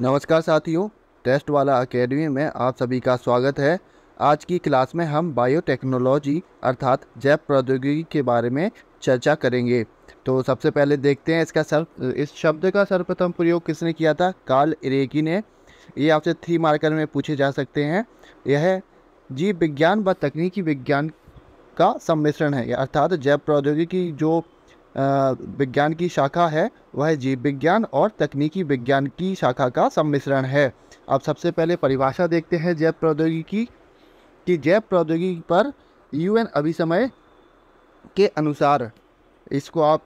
नमस्कार साथियों टेस्ट वाला अकेडमी में आप सभी का स्वागत है आज की क्लास में हम बायोटेक्नोलॉजी अर्थात जैव प्रौद्योगिकी के बारे में चर्चा करेंगे तो सबसे पहले देखते हैं इसका सर इस शब्द का सर्वप्रथम प्रयोग किसने किया था कार्ल इरेकी ने ये आपसे थ्री मार्कर में पूछे जा सकते हैं यह जीव विज्ञान व तकनीकी विज्ञान का सम्मिश्रण है अर्थात जैव प्रौद्योगिकी जो विज्ञान की शाखा है वह जीव विज्ञान और तकनीकी विज्ञान की शाखा का सम्मिश्रण है अब सबसे पहले परिभाषा देखते हैं जैव प्रौद्योगिकी कि जैव प्रौद्योगिकी पर यूएन अभिसमय के अनुसार इसको आप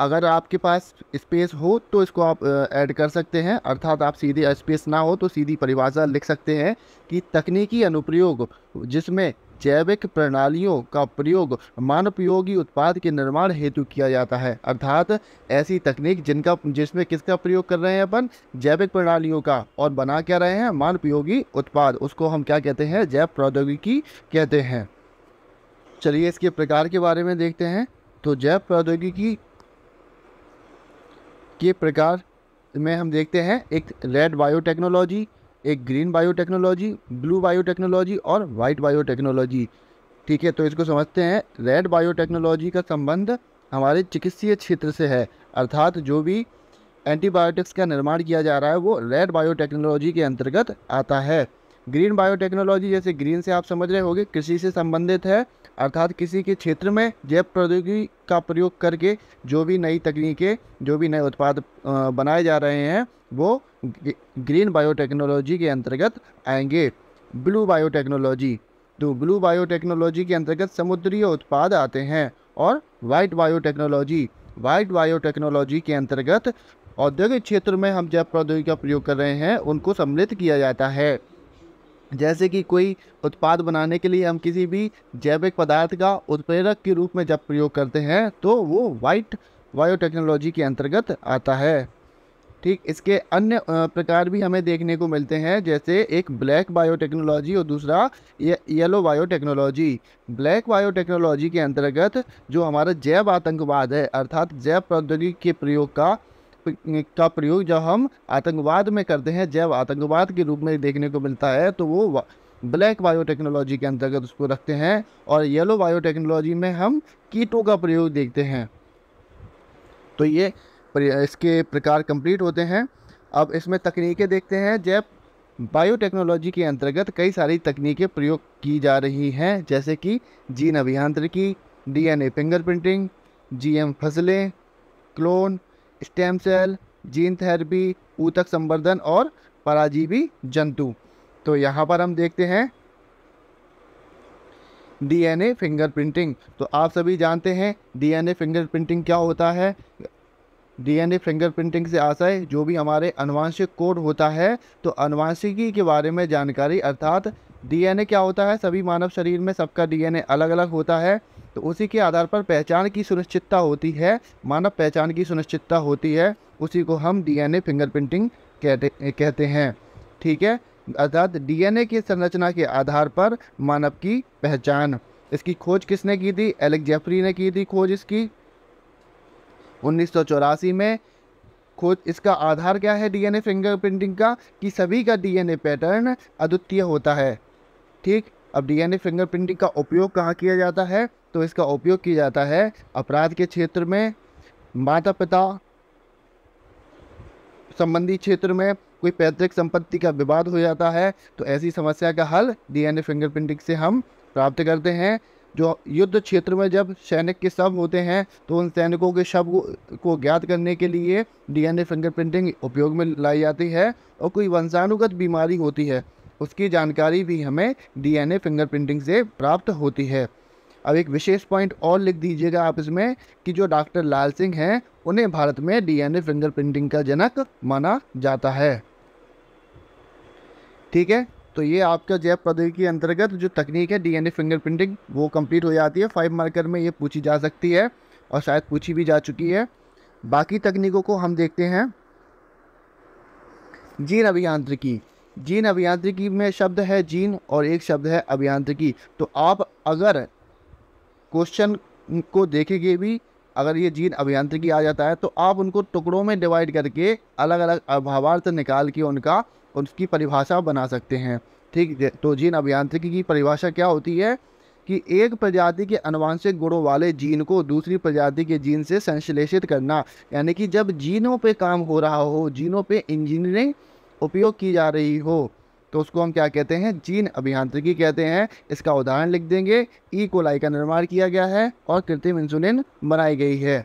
अगर आपके पास स्पेस हो तो इसको आप ऐड कर सकते हैं अर्थात आप सीधे स्पेस ना हो तो सीधी परिभाषा लिख सकते हैं कि तकनीकी अनुप्रयोग जिसमें जैविक प्रणालियों का प्रयोग मानपयोगी उत्पाद के निर्माण हेतु किया जाता है अर्थात ऐसी तकनीक जिनका जिसमें किसका प्रयोग कर रहे हैं अपन जैविक प्रणालियों का और बना क्या रहे हैं मानवपयोगी उत्पाद उसको हम क्या कहते हैं जैव प्रौद्योगिकी कहते हैं चलिए इसके प्रकार के बारे में देखते हैं तो जैव प्रौद्योगिकी के प्रकार में हम देखते हैं एक रेड बायोटेक्नोलॉजी एक ग्रीन बायोटेक्नोलॉजी ब्लू बायोटेक्नोलॉजी और वाइट बायोटेक्नोलॉजी ठीक है तो इसको समझते हैं रेड बायोटेक्नोलॉजी का संबंध हमारे चिकित्सीय क्षेत्र से है अर्थात जो भी एंटीबायोटिक्स का निर्माण किया जा रहा है वो रेड बायोटेक्नोलॉजी के अंतर्गत आता है ग्रीन बायोटेक्नोलॉजी जैसे ग्रीन से आप समझ रहे होंगे कृषि से संबंधित है अर्थात किसी के क्षेत्र में जैव प्रौद्योगिकी का प्रयोग करके जो भी नई तकनीकें जो भी नए उत्पाद बनाए जा रहे हैं वो ग्रीन बायोटेक्नोलॉजी के अंतर्गत आएंगे ब्लू बायोटेक्नोलॉजी तो ब्लू बायोटेक्नोलॉजी के अंतर्गत समुद्रीय उत्पाद आते हैं और वाइट बायोटेक्नोलॉजी वाइट बायोटेक्नोलॉजी के अंतर्गत औद्योगिक क्षेत्र में हम जैव प्रौद्योगिकी का प्रयोग कर रहे हैं उनको सम्मिलित किया जाता है जैसे कि कोई उत्पाद बनाने के लिए हम किसी भी जैविक पदार्थ का उत्प्रेरक के रूप में जब प्रयोग करते हैं तो वो वाइट बायोटेक्नोलॉजी के अंतर्गत आता है ठीक इसके अन्य प्रकार भी हमें देखने को मिलते हैं जैसे एक ब्लैक बायोटेक्नोलॉजी और दूसरा ये येलो बायोटेक्नोलॉजी ब्लैक बायोटेक्नोलॉजी के अंतर्गत जो हमारा जैव आतंकवाद है अर्थात जैव प्रौद्योगिकी के प्रयोग का का प्रयोग जब हम आतंकवाद में करते हैं जब आतंकवाद के रूप में देखने को मिलता है तो वो ब्लैक बायोटेक्नोलॉजी के अंतर्गत उसको रखते हैं और येलो बायोटेक्नोलॉजी में हम कीटों का प्रयोग देखते हैं तो ये इसके प्रकार कंप्लीट होते हैं अब इसमें तकनीकें देखते हैं जब बायोटेक्नोलॉजी के अंतर्गत कई सारी तकनीकें प्रयोग की जा रही हैं जैसे कि जीन अभियांत्रिकी डीएनए फिंगरप्रिंटिंग जीएम फसलें clone stem cell gene therapy ऊतक संवर्धन और पराजीवी जंतु तो यहाँ पर हम देखते हैं डीएनए फिंगरप्रिंटिंग तो आप सभी जानते हैं डीएनए फिंगरप्रिंटिंग क्या होता है डीएनए फिंगरप्रिंटिंग से आशय जो भी हमारे अनुवांशिक कोड होता है तो अनुवांशिकी के बारे में जानकारी अर्थात डीएनए क्या होता है सभी मानव शरीर में सबका डीएनए अलग अलग होता है तो उसी के आधार पर पहचान की सुनिश्चितता होती है मानव पहचान की सुनिश्चितता होती है उसी को हम डीएनए फिंगरप्रिंटिंग कहते कहते हैं ठीक है अर्थात डीएनए की संरचना के आधार पर मानव की पहचान इसकी खोज किसने की थी एलेक् जेफरी ने की थी खोज इसकी उन्नीस में खोज इसका आधार क्या है डीएनए फिंगरप्रिंटिंग का कि सभी का डीएनए पैटर्न अद्वितीय होता है ठीक अब डीएनए फिंगरप्रिंटिंग का उपयोग कहाँ किया जाता है तो इसका उपयोग किया जाता है अपराध के क्षेत्र में माता पिता संबंधी क्षेत्र में कोई पैतृक संपत्ति का विवाद हो जाता है तो ऐसी समस्या का हल डीएनए फिंगरप्रिंटिंग से हम प्राप्त करते हैं जो युद्ध क्षेत्र में जब सैनिक के शव होते हैं तो उन सैनिकों के शव को ज्ञात करने के लिए डीएनए फिंगरप्रिंटिंग उपयोग में लाई जाती है और कोई वंशानुगत बीमारी होती है उसकी जानकारी भी हमें डीएनए फिंगरप्रिंटिंग से प्राप्त होती है अब एक विशेष पॉइंट और लिख दीजिएगा आप इसमें कि जो डॉक्टर लाल सिंह हैं उन्हें भारत में डीएनए फिंगरप्रिंटिंग का जनक माना जाता है ठीक है तो ये आपका जैव प्रौद्योगिकी के अंतर्गत जो तकनीक है डीएनए फिंगरप्रिंटिंग वो कंप्लीट हो जाती है फाइव मार्कर में ये पूछी जा सकती है और शायद पूछी भी जा चुकी है बाकी तकनीकों को हम देखते हैं जीन अभियांत्रिकी जीन अभियांत्रिकी में शब्द है जीन और एक शब्द है अभियांत्रिकी तो आप अगर क्वेश्चन को देखेंगे भी अगर ये जीन अभियांत्रिकी आ जाता है तो आप उनको टुकड़ों में डिवाइड करके अलग अलग भावार्थ निकाल के उनका उसकी परिभाषा बना सकते हैं ठीक है तो जीन अभियांत्रिकी की परिभाषा क्या होती है कि एक प्रजाति के अनुवांशिक गुणों वाले जीन को दूसरी प्रजाति के जीन से संश्लेषित करना यानी कि जब जीनों पे काम हो रहा हो जीनों पे इंजीनियरिंग उपयोग की जा रही हो तो उसको हम क्या कहते हैं जीन अभियांत्रिकी कहते हैं इसका उदाहरण लिख देंगे ई e. कोलाई का निर्माण किया गया है और कृत्रिम इंसुलिन बनाई गई है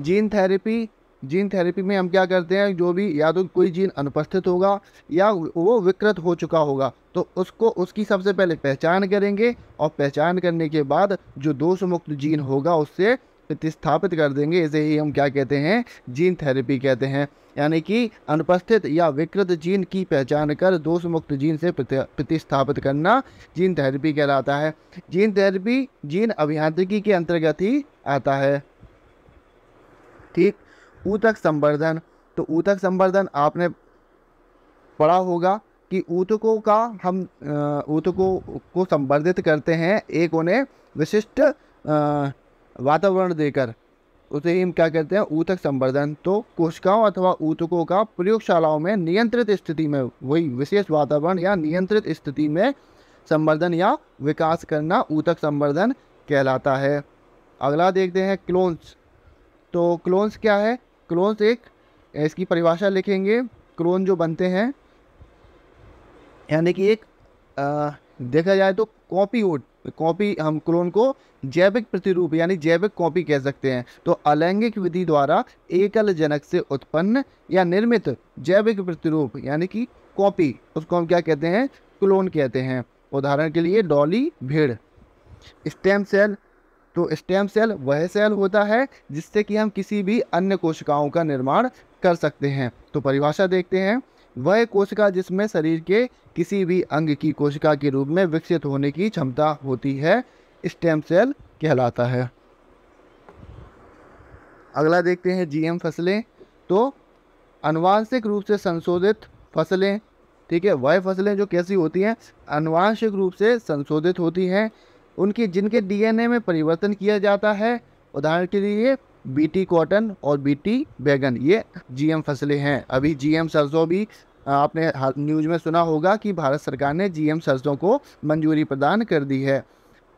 जीन थेरेपी जीन थेरेपी में हम क्या करते हैं जो भी या तो कोई जीन अनुपस्थित होगा या वो विकृत हो चुका होगा तो उसको उसकी सबसे पहले पहचान करेंगे और पहचान करने के बाद जो दोष मुक्त जीन होगा उससे प्रतिस्थापित कर देंगे इसे ही हम क्या कहते हैं जीन थेरेपी कहते हैं यानी कि अनुपस्थित या विकृत जीन की पहचान कर दोष मुक्त जीन से प्रतिस्थापित करना जीन थेरेपी कहलाता है जीन थेरेपी जीन अभियांत्रिकी के अंतर्गत ही आता है ठीक ऊतक संवर्धन तो ऊतक संवर्धन आपने पढ़ा होगा कि ऊतकों का हम ऊतकों को संवर्धित करते हैं एक उन्हें विशिष्ट वातावरण देकर उसे ही हम क्या कहते हैं ऊतक संवर्धन तो कोशिकाओं अथवा ऊतकों का प्रयोगशालाओं में नियंत्रित स्थिति में वही विशेष वातावरण या नियंत्रित स्थिति में संवर्धन या विकास करना ऊतक संवर्धन कहलाता है अगला देखते हैं क्लोन्स तो क्लोन्स क्या है क्लोन्स एक इसकी परिभाषा लिखेंगे क्लोन जो बनते हैं यानी कि एक आ, देखा जाए तो कॉपी वोट कॉपी हम क्लोन को जैविक प्रतिरूप यानी जैविक कॉपी कह सकते हैं तो अलैंगिक विधि द्वारा एकल जनक से उत्पन्न या निर्मित जैविक प्रतिरूप यानी कि कॉपी उसको हम क्या कहते हैं क्लोन कहते हैं उदाहरण के लिए डॉली भीड़ स्टेम सेल तो स्टेम सेल वह सेल होता है जिससे कि हम किसी भी अन्य कोशिकाओं का निर्माण कर सकते हैं तो परिभाषा देखते हैं वह कोशिका जिसमें शरीर के किसी भी अंग की कोशिका के रूप में विकसित होने की क्षमता होती है स्टेम सेल कहलाता है अगला देखते हैं जीएम फसलें तो अनुवांशिक रूप से संशोधित फसलें ठीक है वह फसलें जो कैसी होती हैं अनुवांशिक रूप से संशोधित होती हैं उनकी जिनके डीएनए में परिवर्तन किया जाता है उदाहरण के लिए बीटी कॉटन और बीटी बैगन ये जीएम फसलें हैं अभी जीएम सरसों भी आपने न्यूज में सुना होगा कि भारत सरकार ने जीएम सरसों को मंजूरी प्रदान कर दी है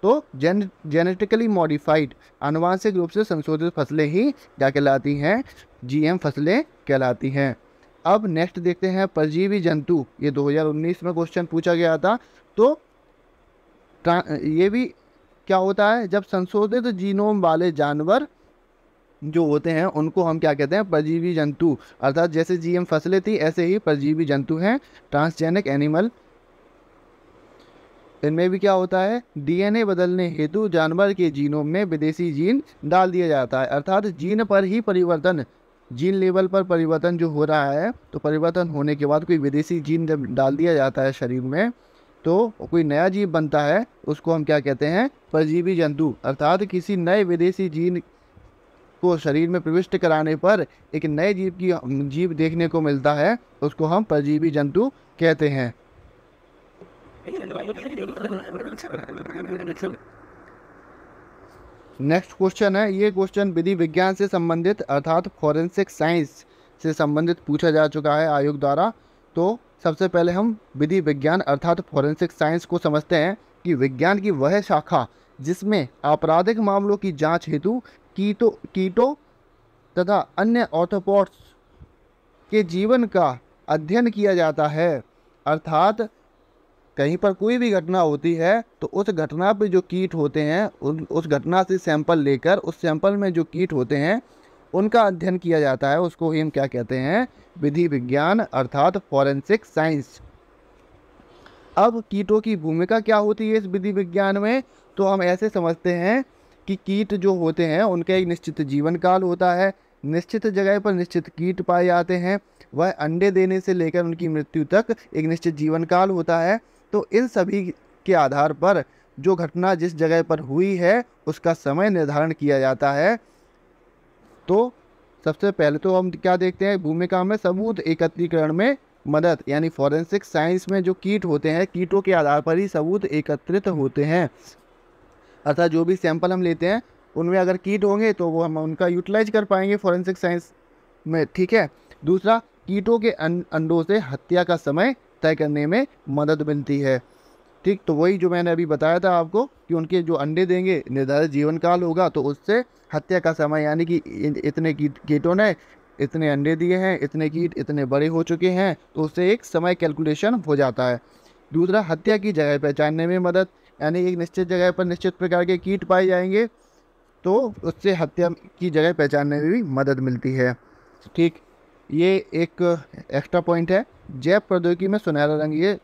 तो जेन जेनेटिकली मॉडिफाइड अनुवांशिक रूप से संशोधित फसलें ही क्या कहलाती हैं जीएम फसलें कहलाती हैं अब नेक्स्ट देखते हैं परजीवी जंतु ये 2019 में क्वेश्चन पूछा गया था तो ये भी क्या होता है जब संशोधित जीनोम वाले जानवर जो होते हैं उनको हम क्या कहते हैं परजीवी जंतु अर्थात जैसे जीएम फसलें थी ऐसे ही परजीवी जंतु हैं ट्रांसजेनिक एनिमल इनमें भी क्या होता है डीएनए बदलने हेतु जानवर के जीनों में विदेशी जीन डाल दिया जाता है अर्थात जीन पर ही परिवर्तन जीन लेवल पर परिवर्तन जो हो रहा है तो परिवर्तन होने के बाद कोई विदेशी जीन जब डाल दिया जाता है शरीर में तो कोई नया जीव बनता है उसको हम क्या कहते हैं परजीवी जंतु अर्थात किसी नए विदेशी जीन को शरीर में प्रविष्ट कराने पर एक नए जीव की जीव देखने को मिलता है उसको हम परजीवी जंतु कहते हैं नेक्स्ट क्वेश्चन है ये क्वेश्चन विधि विज्ञान से संबंधित अर्थात फॉरेंसिक साइंस से संबंधित पूछा जा चुका है आयोग द्वारा तो सबसे पहले हम विधि विज्ञान अर्थात फॉरेंसिक साइंस को समझते हैं कि विज्ञान की वह शाखा जिसमें आपराधिक मामलों की जांच हेतु कीटो कीटों तथा अन्य ऑर्थोपोड्स के जीवन का अध्ययन किया जाता है अर्थात कहीं पर कोई भी घटना होती है तो उस घटना पे जो कीट होते हैं उन उस घटना से सैंपल लेकर उस सैंपल में जो कीट होते हैं उनका अध्ययन किया जाता है उसको ही हम क्या कहते हैं विधि विज्ञान अर्थात फॉरेंसिक साइंस अब कीटों की भूमिका क्या होती है इस विधि विज्ञान में तो हम ऐसे समझते हैं कि कीट जो होते हैं उनका एक निश्चित जीवन काल होता है निश्चित जगह पर निश्चित कीट पाए जाते हैं वह अंडे देने से लेकर उनकी मृत्यु तक एक निश्चित जीवन काल होता है तो इन सभी के आधार पर जो घटना जिस जगह पर हुई है उसका समय निर्धारण किया जाता है तो सबसे पहले तो हम क्या देखते हैं भूमिका में सबूत एकत्रीकरण में मदद यानी फॉरेंसिक साइंस में जो कीट होते हैं कीटों के आधार पर ही सबूत एकत्रित होते हैं अर्थात जो भी सैंपल हम लेते हैं उनमें अगर कीट होंगे तो वो हम उनका यूटिलाइज कर पाएंगे फॉरेंसिक साइंस में ठीक है दूसरा कीटों के अं-, अंडों से हत्या का समय तय करने में मदद मिलती है ठीक तो वही जो मैंने अभी बताया था आपको कि उनके जो अंडे देंगे निर्धारित जीवन काल होगा तो उससे हत्या का समय यानी कि इतने कीट कीटों ने इतने अंडे दिए हैं इतने कीट इतने बड़े हो चुके हैं तो उससे एक समय कैलकुलेशन हो जाता है दूसरा हत्या की जगह पहचानने में मदद यानी एक निश्चित जगह पर निश्चित प्रकार के कीट पाए जाएंगे तो उससे हत्या की जगह पहचानने में भी मदद मिलती है ठीक ये एक एक्स्ट्रा पॉइंट है जैव प्रौद्योगिकी में सुनहरा रंग ये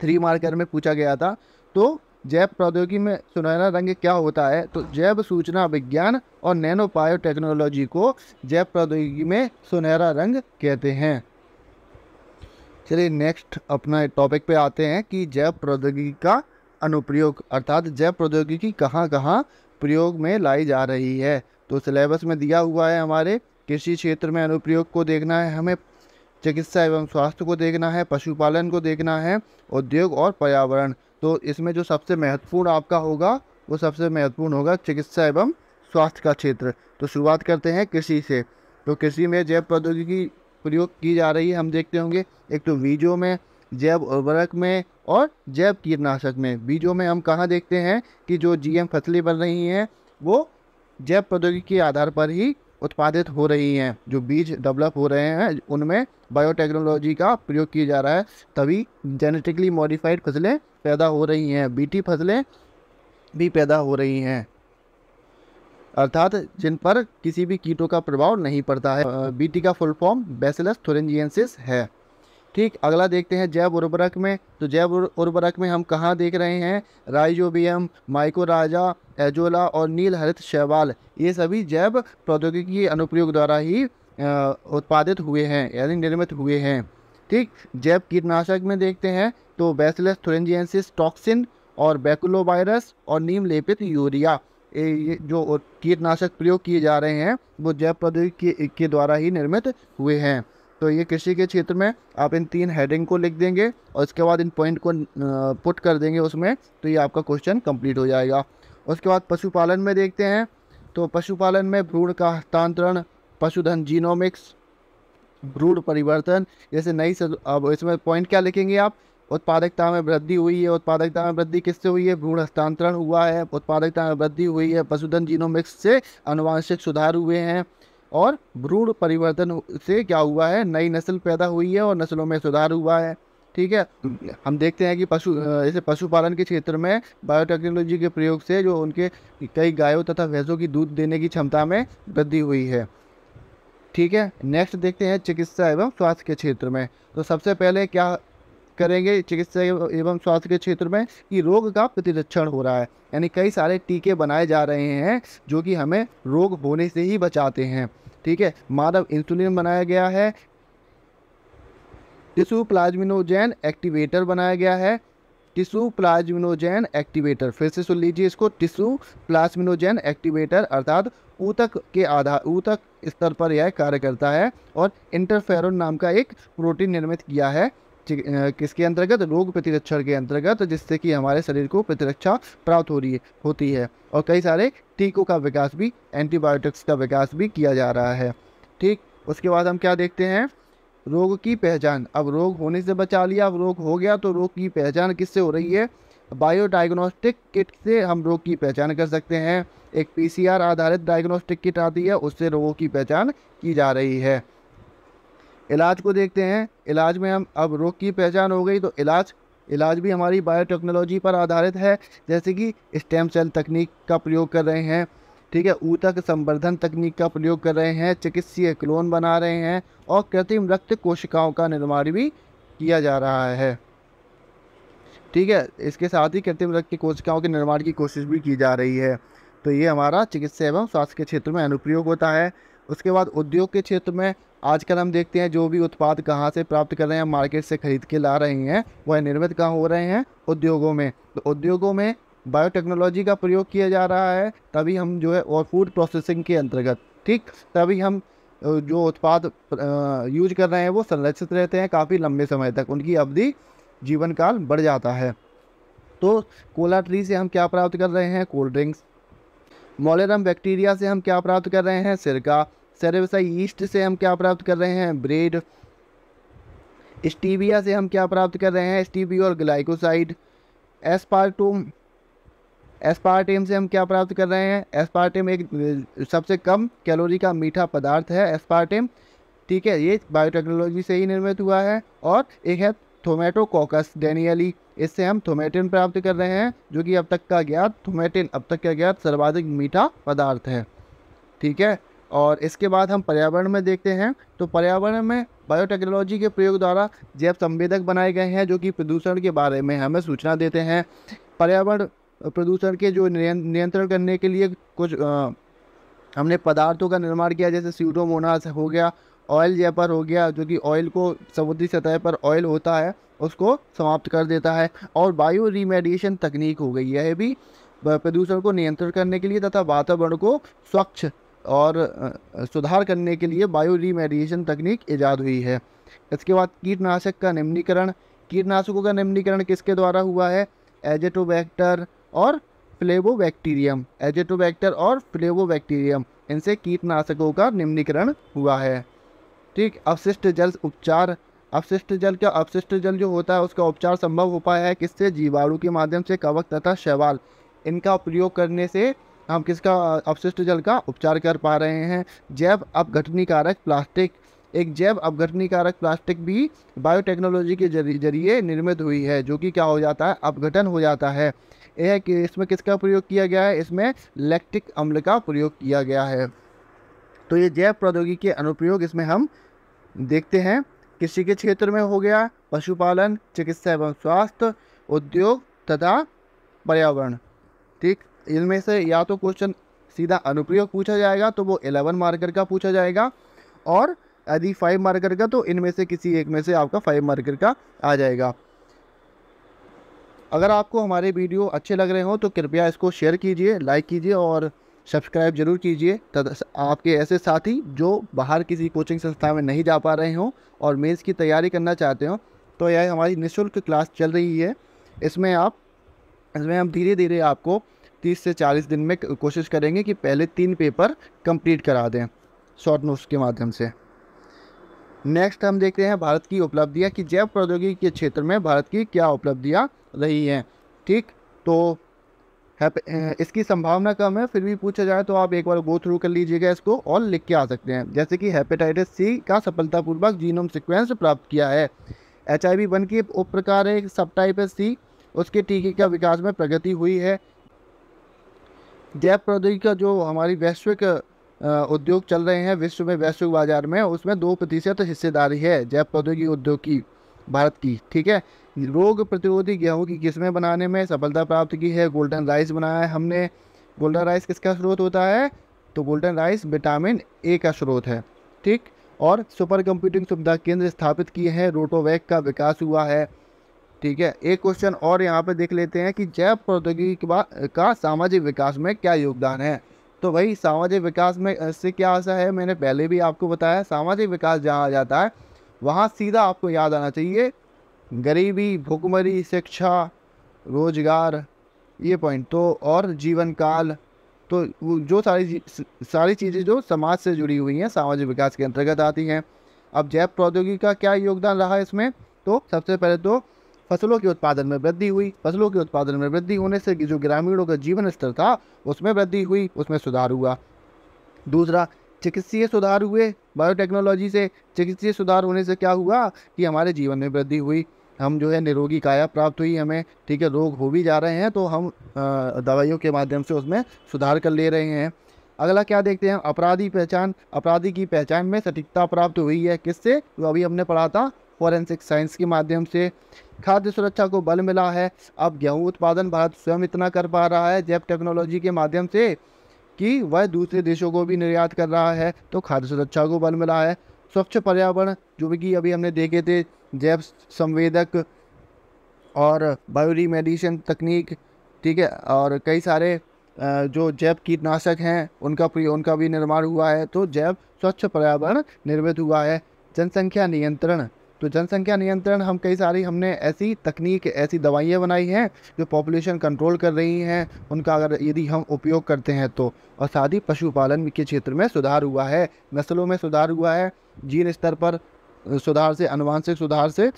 थ्री मार्कर में पूछा गया था तो जैव प्रौद्योगिकी में सुनहरा रंग क्या होता है तो जैव सूचना विज्ञान और नैनो बायो टेक्नोलॉजी को जैव प्रौद्योगिकी में सुनहरा रंग कहते हैं चलिए नेक्स्ट अपना टॉपिक पे आते हैं कि जैव प्रौद्योगिकी का अनुप्रयोग अर्थात जैव प्रौद्योगिकी कहाँ कहाँ प्रयोग में लाई जा रही है तो सिलेबस में दिया हुआ है हमारे कृषि क्षेत्र में अनुप्रयोग को देखना है हमें चिकित्सा एवं स्वास्थ्य को देखना है पशुपालन को देखना है उद्योग और पर्यावरण तो इसमें जो सबसे महत्वपूर्ण आपका होगा वो सबसे महत्वपूर्ण होगा चिकित्सा एवं स्वास्थ्य का क्षेत्र तो शुरुआत करते हैं कृषि से तो कृषि में जैव प्रौद्योगिकी प्रयोग की जा रही है हम देखते होंगे एक तो बीजों में जैव उर्वरक में और जैव कीटनाशक में बीजों में हम कहाँ देखते हैं कि जो जीएम फसलें बन रही हैं वो जैव प्रौद्योगिकी के आधार पर ही उत्पादित हो रही हैं जो बीज डेवलप हो रहे हैं उनमें बायोटेक्नोलॉजी का प्रयोग किया जा रहा है तभी जेनेटिकली मॉडिफाइड फसलें पैदा हो रही हैं बीटी फसलें भी पैदा हो रही हैं अर्थात जिन पर किसी भी कीटों का प्रभाव नहीं पड़ता है बीटी का फुल फॉर्म बेसिलस थोरेंजियंसिस है ठीक अगला देखते हैं जैव उर्वरक में तो जैव उर्वरक में हम कहाँ देख रहे हैं राइजोबियम माइकोराजा एजोला और नील हरित शैवाल ये सभी जैव प्रौद्योगिकी अनुप्रयोग द्वारा ही उत्पादित हुए हैं यानी निर्मित हुए हैं ठीक जैव कीटनाशक में देखते हैं तो बैसिलस थोरेंजियंसिस टॉक्सिन और बैकुलोवायरस और नीम लेपित यूरिया ये जो कीटनाशक प्रयोग किए जा रहे हैं वो जैव प्रौद्योगिकी के द्वारा ही निर्मित हुए हैं तो ये कृषि के क्षेत्र में आप इन तीन हेडिंग को लिख देंगे और उसके बाद इन पॉइंट को पुट कर देंगे उसमें तो ये आपका क्वेश्चन कंप्लीट हो जाएगा उसके बाद पशुपालन में देखते हैं तो पशुपालन में भ्रूण का हस्तांतरण पशुधन जीनोमिक्स भ्रूण परिवर्तन जैसे नई अब इसमें पॉइंट क्या लिखेंगे आप उत्पादकता में वृद्धि हुई है उत्पादकता में वृद्धि किससे हुई है भ्रूण हस्तांतरण हुआ है उत्पादकता में वृद्धि हुई है पशुधन जीनोमिक्स से अनुवांशिक सुधार हुए हैं और भ्रूण परिवर्तन से क्या हुआ है नई नस्ल पैदा हुई है और नस्लों में सुधार हुआ है ठीक है हम देखते हैं कि पशु जैसे पशुपालन के क्षेत्र में बायोटेक्नोलॉजी के प्रयोग से जो उनके कई गायों तथा भैंसों की दूध देने की क्षमता में वृद्धि हुई है ठीक है नेक्स्ट देखते हैं चिकित्सा एवं स्वास्थ्य के क्षेत्र में तो सबसे पहले क्या करेंगे चिकित्सा एवं स्वास्थ्य के क्षेत्र में कि रोग का प्रतिरक्षण हो रहा है यानी कई सारे टीके बनाए जा रहे हैं जो कि हमें रोग होने से ही बचाते हैं ठीक है मानव इंसुलिन बनाया गया है टिशू प्लाज्मिनोजैन एक्टिवेटर बनाया गया है टिशू प्लाज्मिनोजैन एक्टिवेटर फिर से सुन लीजिए इसको टिशू प्लाज्मिनोजैन एक्टिवेटर अर्थात ऊतक के आधार ऊतक स्तर पर यह कार्य करता है और इंटरफेरोन नाम का एक प्रोटीन निर्मित किया है किसके अंतर्गत रोग प्रतिरक्षण के अंतर्गत जिससे कि हमारे शरीर को प्रतिरक्षा प्राप्त हो रही है होती है और कई सारे टीकों का विकास भी एंटीबायोटिक्स का विकास भी किया जा रहा है ठीक उसके बाद हम क्या देखते हैं रोग की पहचान अब रोग होने से बचा लिया अब रोग हो गया तो रोग की पहचान किससे हो रही है बायोडायग्नोस्टिक किट से हम रोग की पहचान कर सकते हैं एक पीसीआर आधारित डायग्नोस्टिक किट आती है उससे रोगों की पहचान की जा रही है इलाज को देखते हैं इलाज में हम अब रोग की पहचान हो गई तो इलाज इलाज भी हमारी बायोटेक्नोलॉजी पर आधारित है जैसे कि स्टेम सेल तकनीक का प्रयोग कर रहे हैं ठीक है ऊतक संवर्धन तकनीक का प्रयोग कर रहे हैं चिकित्सीय क्लोन बना रहे हैं और कृत्रिम रक्त कोशिकाओं का निर्माण भी किया जा रहा है ठीक है इसके साथ ही कृत्रिम रक्त कोशिकाओं के निर्माण की कोशिश भी की जा रही है तो ये हमारा चिकित्सा एवं स्वास्थ्य के क्षेत्र में अनुप्रयोग होता है उसके बाद उद्योग के क्षेत्र में आजकल हम देखते हैं जो भी उत्पाद कहाँ से प्राप्त कर रहे हैं मार्केट से खरीद के ला रहे हैं वह निर्मित कहाँ हो रहे हैं उद्योगों में तो उद्योगों में बायोटेक्नोलॉजी का प्रयोग किया जा रहा है तभी हम जो है और फूड प्रोसेसिंग के अंतर्गत ठीक तभी हम जो उत्पाद यूज कर रहे हैं वो संरक्षित रहते हैं काफ़ी लंबे समय तक उनकी अवधि जीवन काल बढ़ जाता है तो कोला ट्री से हम क्या प्राप्त कर रहे हैं कोल्ड ड्रिंक्स मोलरम बैक्टीरिया से हम क्या प्राप्त कर रहे हैं सिरका सेरेवसा ईस्ट से हम क्या प्राप्त कर रहे हैं ब्रेड स्टीविया से हम क्या प्राप्त कर रहे हैं स्टीवी और ग्लाइकोसाइड एस्पार्टोम एस्पार्टेम से हम क्या प्राप्त कर रहे हैं एस्पार्टेम एक सबसे कम कैलोरी का मीठा पदार्थ है एस्पार्टेम ठीक है ये बायोटेक्नोलॉजी से ही निर्मित हुआ है और एक है थोमेटो कोकस डेनियली इससे हम थोमेटिन प्राप्त कर रहे हैं जो कि अब तक का ज्ञात थोमेटिन अब तक का ज्ञात सर्वाधिक मीठा पदार्थ है ठीक है और इसके बाद हम पर्यावरण में देखते हैं तो पर्यावरण में बायोटेक्नोलॉजी के प्रयोग द्वारा जैव संवेदक बनाए गए हैं जो कि प्रदूषण के बारे में हमें सूचना देते हैं पर्यावरण प्रदूषण के जो नियंत्रण करने के लिए कुछ आ, हमने पदार्थों का निर्माण किया जैसे सीटोमोनास हो गया ऑयल जैपर हो गया जो कि ऑयल को समुद्री सतह पर ऑयल होता है उसको समाप्त कर देता है और बायो रिमेडिएशन तकनीक हो गई है भी प्रदूषण को नियंत्रण करने के लिए तथा वातावरण को स्वच्छ और सुधार करने के लिए बायो रिमेडिएशन तकनीक ईजाद हुई है इसके बाद कीटनाशक का निम्नीकरण कीटनाशकों का निम्नीकरण किसके द्वारा हुआ है एजेटोबैक्टर और फ्लेवोबैक्टीरियम एजेटोबैक्टर और फ्लेवोबैक्टीरियम इनसे कीटनाशकों का निम्नीकरण हुआ है ठीक अवशिष्ट जल उपचार अपशिष्ट जल का अपशिष्ट जल जो होता है उसका उपचार संभव हो पाया है किससे जीवाणु के माध्यम से कवक तथा शैवाल इनका प्रयोग करने से हम किसका अपशिष्ट जल का उपचार कर पा रहे हैं जैव अपघटनीकारक प्लास्टिक एक जैव अपघटनीकारक प्लास्टिक भी बायोटेक्नोलॉजी के जरिए निर्मित हुई है जो कि क्या हो जाता है अपघटन हो जाता है यह कि इसमें किसका प्रयोग किया गया है इसमें लैक्टिक अम्ल का प्रयोग किया गया है तो ये जैव प्रौद्योगिकी के अनुप्रयोग इसमें हम देखते हैं कृषि के क्षेत्र में हो गया पशुपालन चिकित्सा एवं स्वास्थ्य उद्योग तथा पर्यावरण ठीक इनमें से या तो क्वेश्चन सीधा अनुप्रयोग पूछा जाएगा तो वो एलेवन मार्कर का पूछा जाएगा और यदि फाइव मार्कर का तो इनमें से किसी एक में से आपका फाइव मार्कर का आ जाएगा अगर आपको हमारे वीडियो अच्छे लग रहे हो तो कृपया इसको शेयर कीजिए लाइक कीजिए और सब्सक्राइब जरूर कीजिए आपके ऐसे साथी जो बाहर किसी कोचिंग संस्था में नहीं जा पा रहे हों और मेंस की तैयारी करना चाहते हों तो यह हमारी निःशुल्क क्लास चल रही है इसमें आप इसमें हम धीरे धीरे आपको तीस से चालीस दिन में कोशिश करेंगे कि पहले तीन पेपर कंप्लीट करा दें शॉर्ट नोट्स के माध्यम से नेक्स्ट हम देखते हैं भारत की उपलब्धियाँ कि जैव प्रौद्योगिकी के क्षेत्र में भारत की क्या उपलब्धियाँ रही हैं ठीक तो इसकी संभावना कम है फिर भी पूछा जाए तो आप एक बार गो थ्रू कर लीजिएगा इसको और लिख के आ सकते हैं जैसे कि हेपेटाइटिस सी का सफलतापूर्वक जीनोम सिक्वेंस प्राप्त किया है एच आई वी वन की उप प्रकार है सब टाइप है सी उसके टीके का विकास में प्रगति हुई है जैव प्रौद्योगिकी का जो हमारी वैश्विक उद्योग चल रहे हैं विश्व में वैश्विक बाजार में उसमें दो प्रतिशत हिस्सेदारी है जैव प्रौद्योगिकी उद्योग की भारत की ठीक है रोग प्रतिरोधी गेहूँ की किस्में बनाने में सफलता प्राप्त की है गोल्डन राइस बनाया है हमने गोल्डन राइस किसका स्रोत होता है तो गोल्डन राइस विटामिन ए का स्रोत है ठीक और सुपर कंप्यूटिंग सुविधा केंद्र स्थापित किए हैं रोटोवैक का विकास हुआ है ठीक है एक क्वेश्चन और यहाँ पर देख लेते हैं कि जैव प्रौद्योगिकी का सामाजिक विकास में क्या योगदान है तो वही सामाजिक विकास में से क्या आशा है मैंने पहले भी आपको बताया सामाजिक विकास जहाँ आ जाता है वहाँ सीधा आपको याद आना चाहिए गरीबी भुखमरी शिक्षा रोजगार ये पॉइंट तो और जीवन काल तो जो सारी सारी चीज़ें जो समाज से जुड़ी हुई हैं सामाजिक विकास के अंतर्गत आती हैं अब जैव प्रौद्योगिकी का क्या योगदान रहा इसमें तो सबसे पहले तो फसलों के उत्पादन में वृद्धि हुई फसलों के उत्पादन में वृद्धि होने से जो ग्रामीणों का जीवन स्तर था उसमें वृद्धि हुई उसमें सुधार हुआ दूसरा चिकित्सीय सुधार हुए बायोटेक्नोलॉजी से चिकित्सीय सुधार होने से क्या हुआ कि हमारे जीवन में वृद्धि हुई हम जो है निरोगी काया प्राप्त हुई हमें ठीक है रोग हो भी जा रहे हैं तो हम दवाइयों के माध्यम से उसमें सुधार कर ले रहे हैं अगला क्या देखते हैं अपराधी पहचान अपराधी की पहचान में सटीकता प्राप्त हुई है किससे जो अभी हमने पढ़ा था फॉरेंसिक साइंस के माध्यम से खाद्य सुरक्षा को बल मिला है अब गेहूँ उत्पादन भारत स्वयं इतना कर पा रहा है जैव टेक्नोलॉजी के माध्यम से कि वह दूसरे देशों को भी निर्यात कर रहा है तो खाद्य सुरक्षा को बल मिला है स्वच्छ पर्यावरण जो कि अभी हमने देखे थे जैव संवेदक और बायोरीमेडिशन तकनीक ठीक है और कई सारे जो जैव कीटनाशक हैं उनका उनका भी निर्माण हुआ है तो जैव स्वच्छ पर्यावरण निर्मित हुआ है जनसंख्या नियंत्रण तो जनसंख्या नियंत्रण हम कई सारी हमने ऐसी तकनीक ऐसी दवाइयाँ बनाई हैं जो पॉपुलेशन कंट्रोल कर रही हैं उनका अगर यदि हम उपयोग करते हैं तो और साथ ही पशुपालन के क्षेत्र में सुधार हुआ है नस्लों में सुधार हुआ है जीन स्तर पर सुधार से अनुवांशिक सुधार से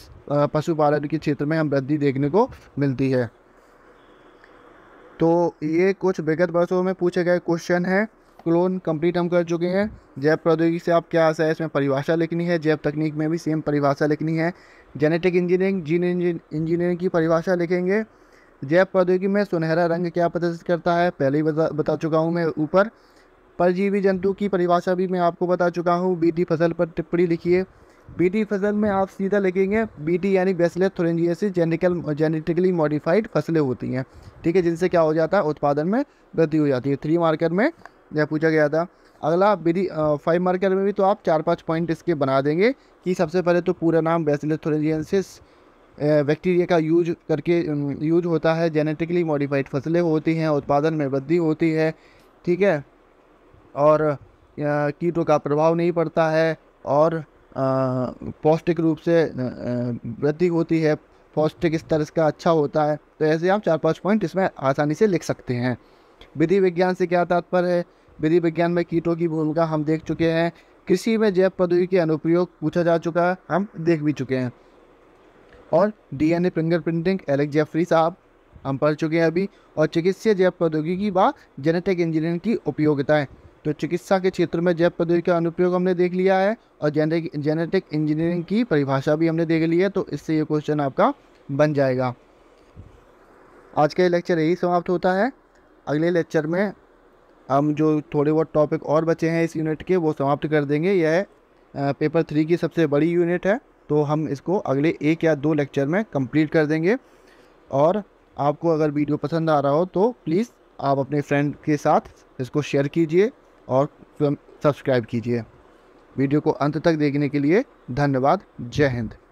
पशुपालन के क्षेत्र में हम वृद्धि देखने को मिलती है तो ये कुछ विगत वर्षों में पूछे गए क्वेश्चन हैं क्लोन कंप्लीट हम कर चुके हैं जैव प्रौद्योगिकी से आप क्या आशा है इसमें परिभाषा लिखनी है जैव तकनीक में भी सेम परिभाषा लिखनी है जेनेटिक इंजीनियरिंग जीन इंजीनियरिंग की परिभाषा लिखेंगे जैव प्रौद्योगिकी में सुनहरा रंग क्या प्रदर्शित करता है पहले ही बता, बता चुका हूँ मैं ऊपर परजीवी जंतु की परिभाषा भी मैं आपको बता चुका हूँ बी फसल पर टिप्पणी लिखिए बी फसल में आप सीधा लिखेंगे टी यानी Bacillus thuringiensis genetical genetically modified फसलें होती हैं ठीक है जिनसे क्या हो जाता है उत्पादन में वृद्धि हो जाती है थ्री मार्कर में यह पूछा गया था अगला मेरी फाइव मार्कर में भी तो आप चार पाँच पॉइंट इसके बना देंगे कि सबसे पहले तो पूरा नाम बेसिलस बैक्टीरिया का यूज करके यूज होता है जेनेटिकली मॉडिफाइड फसलें होती हैं उत्पादन में वृद्धि होती है ठीक है और कीटों का प्रभाव नहीं पड़ता है और पौष्टिक रूप से वृद्धि होती है पौष्टिक स्तर इसका अच्छा होता है तो ऐसे आप चार पाँच पॉइंट इसमें आसानी से लिख सकते हैं विधि विज्ञान से क्या तात्पर्य है विधि विज्ञान में कीटों की भूमिका हम देख चुके हैं कृषि में जैव प्रौद्योगिकी के अनुप्रयोग पूछा जा चुका है हम देख भी चुके हैं और DNA finger printing Alec Jeffreys साहब हम पढ़ चुके हैं अभी और चिकित्सीय जैव प्रौद्योगिकी व जेनेटिक इंजीनियरिंग की उपयोगिताएँ तो चिकित्सा के क्षेत्र में जैव प्रौद्योगिकी का अनुप्रयोग हमने देख लिया है और जेनेटिक जेनेटिक इंजीनियरिंग की परिभाषा भी हमने देख ली है तो इससे ये क्वेश्चन आपका बन जाएगा आज का लेक्चर यही समाप्त होता है अगले लेक्चर में हम जो थोड़े बहुत टॉपिक और बचे हैं इस यूनिट के वो समाप्त कर देंगे यह पेपर थ्री की सबसे बड़ी यूनिट है तो हम इसको अगले एक या दो लेक्चर में कंप्लीट कर देंगे और आपको अगर वीडियो पसंद आ रहा हो तो प्लीज़ आप अपने फ्रेंड के साथ इसको शेयर कीजिए और सब्सक्राइब कीजिए वीडियो को अंत तक देखने के लिए धन्यवाद जय हिंद